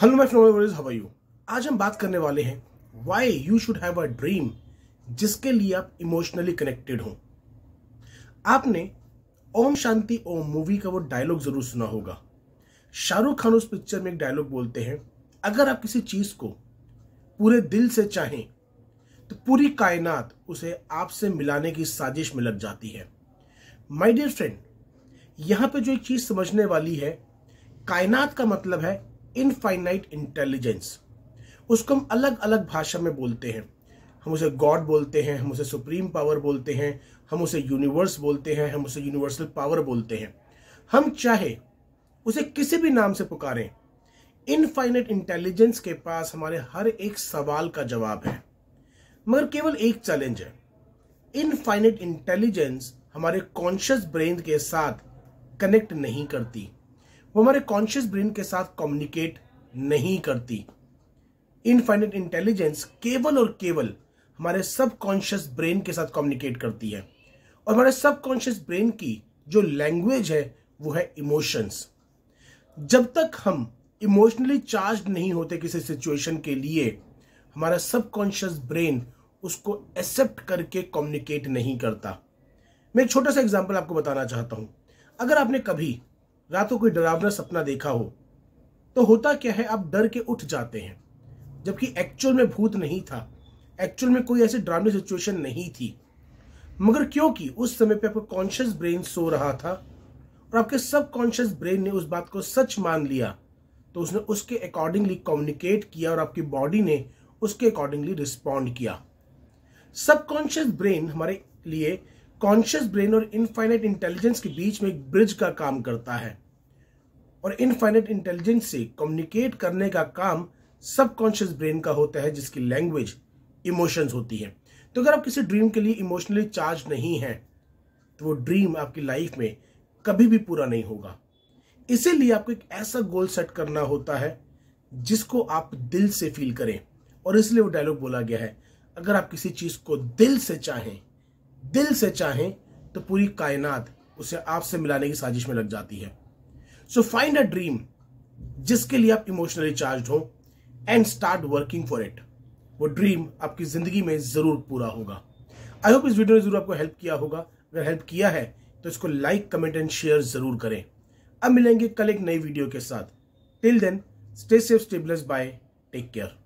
hello my followers how are you आज हम बात करने वाले हैं why you should have a dream जिसके लिए आप इमोशनली कनेक्टेड हो आपने ओम शांति ओम मूवी का वो डायलॉग जरूर सुना होगा शाहरुख खान उस पिक्चर में एक डायलॉग बोलते हैं अगर आप किसी चीज को पूरे दिल से चाहें तो पूरी कायनात उसे आपसे मिलाने की साजिश में लग जाती है माय डियर फ्रेंड यहाँ पे जो एक चीज समझने वाली है कायनात का मतलब है इनफाइनाइट इंटेलिजेंस उसको हम अलग अलग भाषा में बोलते हैं हम उसे गॉड बोलते हैं हम उसे सुप्रीम पावर बोलते हैं हम उसे यूनिवर्स बोलते हैं हम उसे यूनिवर्सल पावर बोलते हैं हम चाहे उसे किसी भी नाम से पुकारें इनफाइनाइट इंटेलिजेंस के पास हमारे हर एक सवाल का जवाब है मगर केवल एक चैलेंज है इनफाइनाइट इंटेलिजेंस हमारे कॉन्शियस ब्रेन के साथ कनेक्ट नहीं करती वो हमारे कॉन्शियस ब्रेन के साथ कम्युनिकेट नहीं करती इनफाइनेट इंटेलिजेंस केवल और केवल हमारे सबकॉन्शियस ब्रेन के साथ कम्युनिकेट करती है और हमारे सबकॉन्शियस ब्रेन की जो लैंग्वेज है वो है इमोशंस जब तक हम इमोशनली चार्ज नहीं होते किसी सिचुएशन के लिए हमारा सबकॉन्शियस ब्रेन उसको एक्सेप्ट करके कम्युनिकेट नहीं करता मैं एक छोटा सा एग्जाम्पल आपको बताना चाहता हूं अगर आपने कभी रातों कोई डरावना सपना देखा हो तो होता क्या है आप डर के उठ जाते हैं जबकि एक्चुअल में भूत नहीं था एक्चुअल में कोई ऐसी ड्रामे सिचुएशन नहीं थी मगर क्योंकि उस समय पे आपका कॉन्शियस ब्रेन सो रहा था और आपके सब कॉन्शियस ब्रेन ने उस बात को सच मान लिया तो उसने उसके अकॉर्डिंगली कम्युनिकेट किया और आपकी बॉडी ने उसके अकॉर्डिंगली रिस्पॉन्ड किया सबकॉन्शियस ब्रेन हमारे लिए कॉन्शियस ब्रेन और इनफाइनाइट इंटेलिजेंस के बीच में एक ब्रिज का काम करता है और इनफाइनेट इंटेलिजेंस से कम्युनिकेट करने का काम सबकॉन्शियस ब्रेन का होता है जिसकी लैंग्वेज इमोशंस होती है तो अगर आप किसी ड्रीम के लिए इमोशनली चार्ज नहीं हैं तो वो ड्रीम आपकी लाइफ में कभी भी पूरा नहीं होगा इसीलिए आपको एक ऐसा गोल सेट करना होता है जिसको आप दिल से फील करें और इसलिए वो डायलॉग बोला गया है अगर आप किसी चीज़ को दिल से चाहें दिल से चाहें तो पूरी कायनात उसे आपसे मिलाने की साजिश में लग जाती है सो फाइंड अ ड्रीम जिसके लिए आप इमोशनली चार्ज हो and start working for it वो ड्रीम आपकी जिंदगी में जरूर पूरा होगा आई होप इस वीडियो ने जरूर आपको हेल्प किया होगा अगर हेल्प किया है तो इसको लाइक कमेंट एंड शेयर जरूर करें अब मिलेंगे कल एक नई वीडियो के साथ till then stay safe stay blessed bye take care